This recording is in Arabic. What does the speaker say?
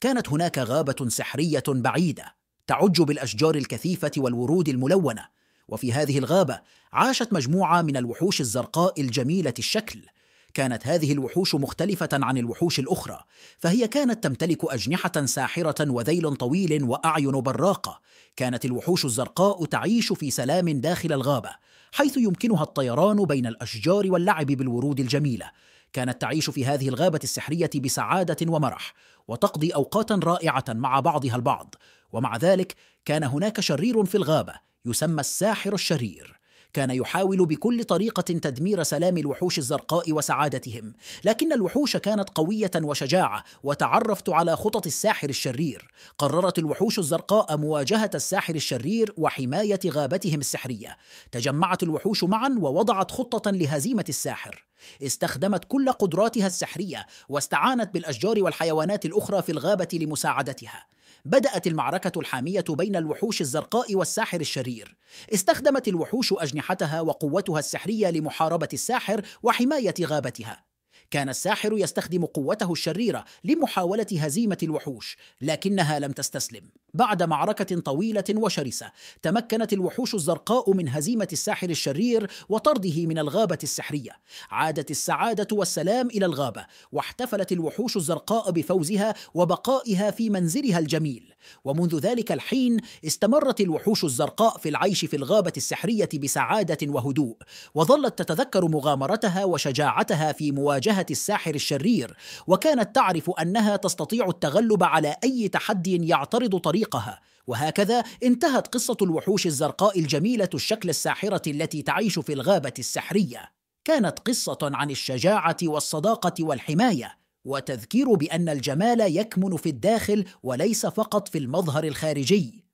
كانت هناك غابه سحريه بعيده تعج بالاشجار الكثيفه والورود الملونه وفي هذه الغابه عاشت مجموعه من الوحوش الزرقاء الجميله الشكل كانت هذه الوحوش مختلفة عن الوحوش الأخرى، فهي كانت تمتلك أجنحة ساحرة وذيل طويل وأعين براقة. كانت الوحوش الزرقاء تعيش في سلام داخل الغابة، حيث يمكنها الطيران بين الأشجار واللعب بالورود الجميلة. كانت تعيش في هذه الغابة السحرية بسعادة ومرح وتقضي أوقاتا رائعة مع بعضها البعض ومع ذلك كان هناك شرير في الغابة يسمى الساحر الشرير كان يحاول بكل طريقة تدمير سلام الوحوش الزرقاء وسعادتهم لكن الوحوش كانت قوية وشجاعة وتعرفت على خطط الساحر الشرير قررت الوحوش الزرقاء مواجهة الساحر الشرير وحماية غابتهم السحرية تجمعت الوحوش معا ووضعت خطة لهزيمة الساحر استخدمت كل قدراتها السحرية واستعانت بالأشجار والحيوانات الأخرى في الغابة لمساعدتها بدأت المعركة الحامية بين الوحوش الزرقاء والساحر الشرير. استخدمت الوحوش أجنحتها وقوتها السحرية لمحاربة الساحر وحماية غابتها. كان الساحر يستخدم قوته الشريرة لمحاولة هزيمة الوحوش، لكنها لم تستسلم. بعد معركة طويلة وشرسة تمكنت الوحوش الزرقاء من هزيمة الساحر الشرير وطرده من الغابة السحرية عادت السعادة والسلام إلى الغابة واحتفلت الوحوش الزرقاء بفوزها وبقائها في منزلها الجميل ومنذ ذلك الحين استمرت الوحوش الزرقاء في العيش في الغابة السحرية بسعادة وهدوء وظلت تتذكر مغامرتها وشجاعتها في مواجهة الساحر الشرير وكانت تعرف أنها تستطيع التغلب على أي تحدي يعترض طريقها. طريقها وهكذا انتهت قصة الوحوش الزرقاء الجميلة الشكل الساحرة التي تعيش في الغابة السحرية كانت قصة عن الشجاعة والصداقة والحماية وتذكير بأن الجمال يكمن في الداخل وليس فقط في المظهر الخارجي